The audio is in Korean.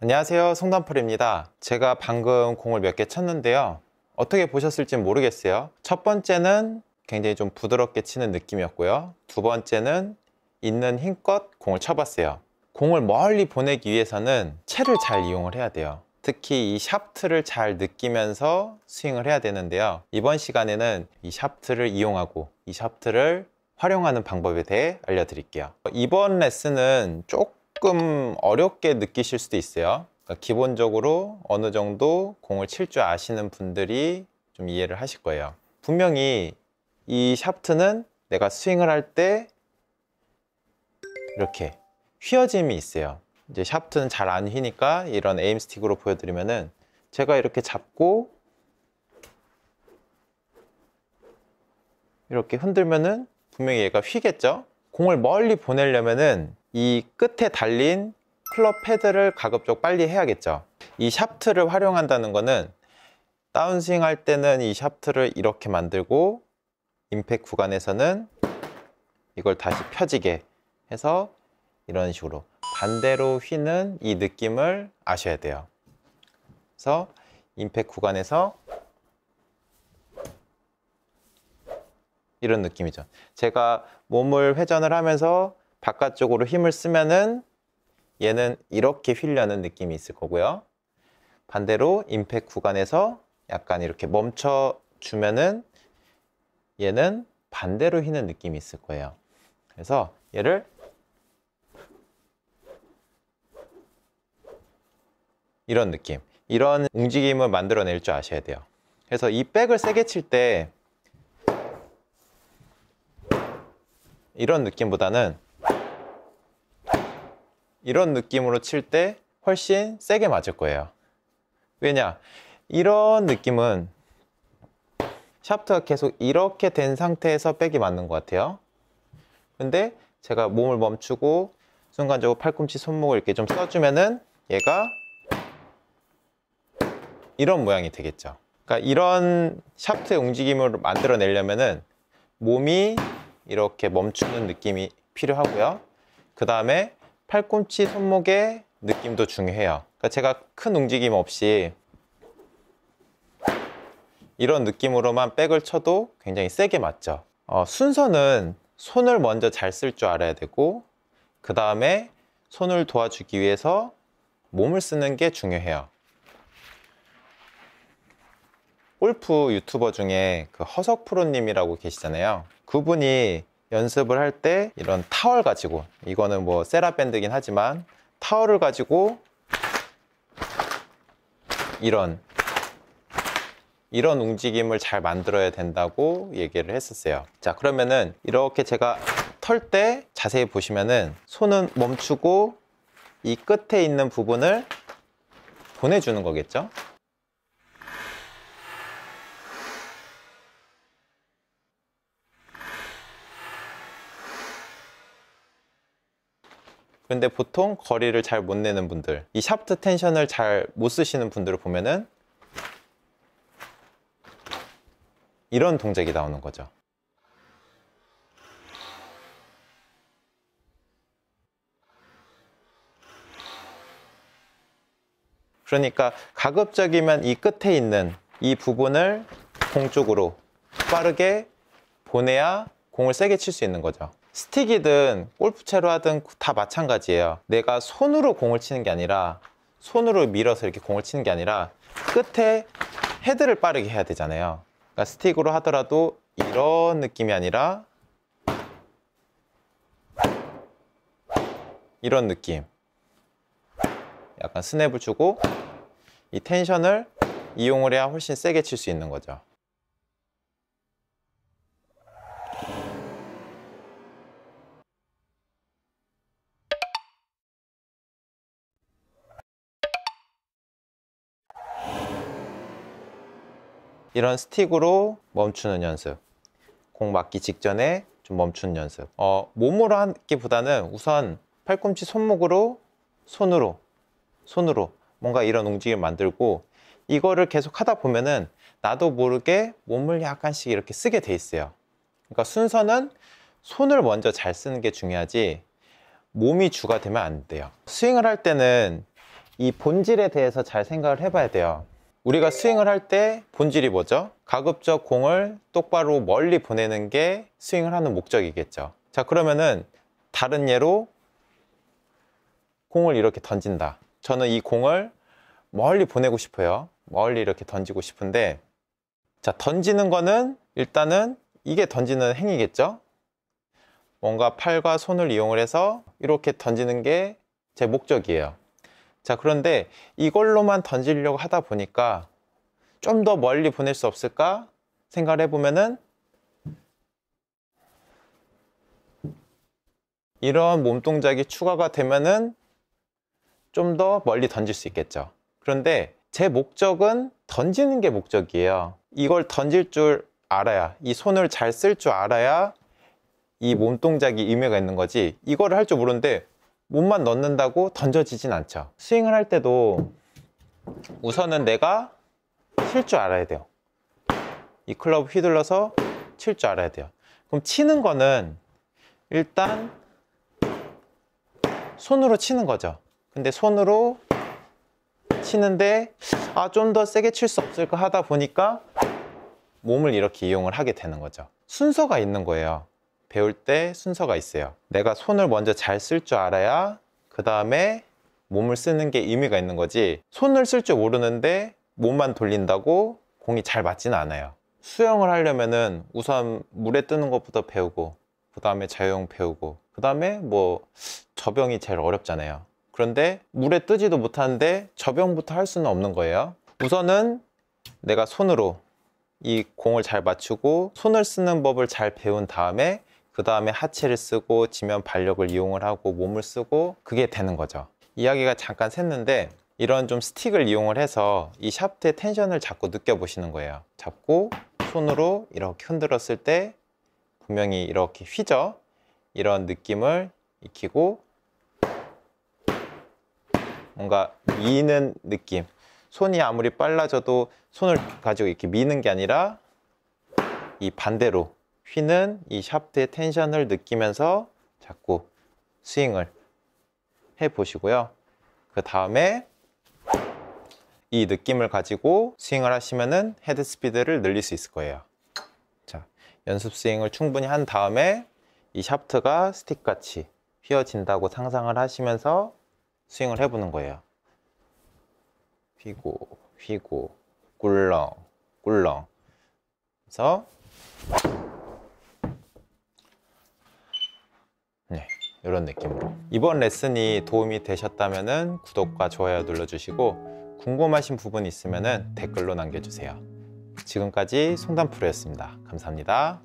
안녕하세요 송단풀입니다 제가 방금 공을 몇 개 쳤는데요 어떻게 보셨을지 모르겠어요 첫 번째는 굉장히 좀 부드럽게 치는 느낌이었고요 두 번째는 있는 힘껏 공을 쳐봤어요 공을 멀리 보내기 위해서는 채를 잘 이용을 해야 돼요 특히 이 샤프트를 잘 느끼면서 스윙을 해야 되는데요 이번 시간에는 이 샤프트를 이용하고 이 샤프트를 활용하는 방법에 대해 알려드릴게요 이번 레슨은 조금 조금 어렵게 느끼실 수도 있어요. 그러니까 기본적으로 어느 정도 공을 칠 줄 아시는 분들이 좀 이해를 하실 거예요. 분명히 이 샤프트는 내가 스윙을 할 때 이렇게 휘어짐이 있어요. 이제 샤프트는 잘 안 휘니까 이런 에임스틱으로 보여드리면은 제가 이렇게 잡고 이렇게 흔들면은 분명히 얘가 휘겠죠? 공을 멀리 보내려면은 이 끝에 달린 클럽 패드를 가급적 빨리 해야겠죠 이 샤프트를 활용한다는 거는 다운스윙 할 때는 이 샤프트를 이렇게 만들고 임팩 구간에서는 이걸 다시 펴지게 해서 이런 식으로 반대로 휘는 이 느낌을 아셔야 돼요 그래서 임팩 구간에서 이런 느낌이죠. 제가 몸을 회전을 하면서 바깥쪽으로 힘을 쓰면은 얘는 이렇게 휠려는 느낌이 있을 거고요. 반대로 임팩 구간에서 약간 이렇게 멈춰 주면은 얘는 반대로 휘는 느낌이 있을 거예요. 그래서 얘를 이런 느낌, 이런 움직임을 만들어낼 줄 아셔야 돼요. 그래서 이 백을 세게 칠때 이런 느낌보다는 이런 느낌으로 칠 때 훨씬 세게 맞을 거예요 왜냐 이런 느낌은 샤프트가 계속 이렇게 된 상태에서 백이 맞는 것 같아요 근데 제가 몸을 멈추고 순간적으로 팔꿈치 손목을 이렇게 좀 써주면은 얘가 이런 모양이 되겠죠 그러니까 이런 샤프트의 움직임을 만들어내려면은 몸이 이렇게 멈추는 느낌이 필요하고요. 그 다음에 팔꿈치 손목의 느낌도 중요해요. 그러니까 제가 큰 움직임 없이 이런 느낌으로만 백을 쳐도 굉장히 세게 맞죠. 어, 순서는 손을 먼저 잘 쓸 줄 알아야 되고 그 다음에 손을 도와주기 위해서 몸을 쓰는 게 중요해요. 골프 유튜버 중에 그 허석 프로님이라고 계시잖아요. 그분이 연습을 할 때 이런 타월 가지고 이거는 뭐 세라밴드긴 하지만 타월을 가지고 이런 이런 움직임을 잘 만들어야 된다고 얘기를 했었어요. 자 그러면은 이렇게 제가 털 때 자세히 보시면은 손은 멈추고 이 끝에 있는 부분을 보내주는 거겠죠? 근데 보통 거리를 잘 못 내는 분들 이 샤프트 텐션을 잘 못 쓰시는 분들을 보면은 이런 동작이 나오는 거죠 그러니까 가급적이면 이 끝에 있는 이 부분을 공 쪽으로 빠르게 보내야 공을 세게 칠 수 있는 거죠 스틱이든 골프채로 하든 다 마찬가지예요. 내가 손으로 공을 치는 게 아니라 손으로 밀어서 이렇게 공을 치는 게 아니라 끝에 헤드를 빠르게 해야 되잖아요. 그러니까 스틱으로 하더라도 이런 느낌이 아니라 이런 느낌. 약간 스냅을 주고 이 텐션을 이용을 해야 훨씬 세게 칠 수 있는 거죠. 이런 스틱으로 멈추는 연습 공 맞기 직전에 좀 멈추는 연습 어, 몸으로 하기보다는 우선 팔꿈치 손목으로 손으로 손으로 뭔가 이런 움직임 을 만들고 이거를 계속 하다 보면은 나도 모르게 몸을 약간씩 이렇게 쓰게 돼 있어요 그러니까 순서는 손을 먼저 잘 쓰는 게 중요하지 몸이 주가 되면 안 돼요 스윙을 할 때는 이 본질에 대해서 잘 생각을 해봐야 돼요 우리가 스윙을 할 때 본질이 뭐죠? 가급적 공을 똑바로 멀리 보내는 게 스윙을 하는 목적이겠죠. 자, 그러면은 다른 예로 공을 이렇게 던진다. 저는 이 공을 멀리 보내고 싶어요. 멀리 이렇게 던지고 싶은데 자, 던지는 거는 일단은 이게 던지는 행위겠죠? 뭔가 팔과 손을 이용을 해서 이렇게 던지는 게 제 목적이에요. 자, 그런데 이걸로만 던지려고 하다 보니까 좀 더 멀리 보낼 수 없을까? 생각을 해보면은 이런 몸 동작이 추가가 되면은 좀 더 멀리 던질 수 있겠죠. 그런데 제 목적은 던지는 게 목적이에요. 이걸 던질 줄 알아야, 이 손을 잘 쓸 줄 알아야 이몸 동작이 의미가 있는 거지. 이걸할 줄 모르는데 몸만 넣는다고 던져지진 않죠 스윙을 할 때도 우선은 내가 칠 줄 알아야 돼요 이 클럽 휘둘러서 칠 줄 알아야 돼요 그럼 치는 거는 일단 손으로 치는 거죠 근데 손으로 치는데 아 좀 더 세게 칠 수 없을까 하다 보니까 몸을 이렇게 이용을 하게 되는 거죠 순서가 있는 거예요 배울 때 순서가 있어요. 내가 손을 먼저 잘 쓸 줄 알아야 그 다음에 몸을 쓰는 게 의미가 있는 거지 손을 쓸 줄 모르는데 몸만 돌린다고 공이 잘 맞지는 않아요. 수영을 하려면은 우선 물에 뜨는 것부터 배우고 그 다음에 자유형 배우고 그 다음에 뭐접영이 제일 어렵잖아요. 그런데 물에 뜨지도 못하는데 접영부터할 수는 없는 거예요. 우선은 내가 손으로 이 공을 잘 맞추고 손을 쓰는 법을 잘 배운 다음에 그 다음에 하체를 쓰고 지면 반력을 이용을 하고 몸을 쓰고 그게 되는 거죠 이야기가 잠깐 샜는데 이런 좀 스틱을 이용을 해서 이 샤프트의 텐션을 자꾸 느껴보시는 거예요 잡고 손으로 이렇게 흔들었을 때 분명히 이렇게 휘죠 이런 느낌을 익히고 뭔가 미는 느낌 손이 아무리 빨라져도 손을 가지고 이렇게 미는 게 아니라 이 반대로 휘는 이 샤프트의 텐션을 느끼면서 자꾸 스윙을 해 보시고요. 그 다음에 이 느낌을 가지고 스윙을 하시면은 헤드 스피드를 늘릴 수 있을 거예요. 자, 연습 스윙을 충분히 한 다음에 이 샤프트가 스틱같이 휘어진다고 상상을 하시면서 스윙을 해보는 거예요. 휘고, 휘고, 꿀렁, 꿀렁. 그래서 이런 느낌으로 이번 레슨이 도움이 되셨다면 구독과 좋아요 눌러주시고 궁금하신 부분 있으면 댓글로 남겨주세요 지금까지 송단프로였습니다 감사합니다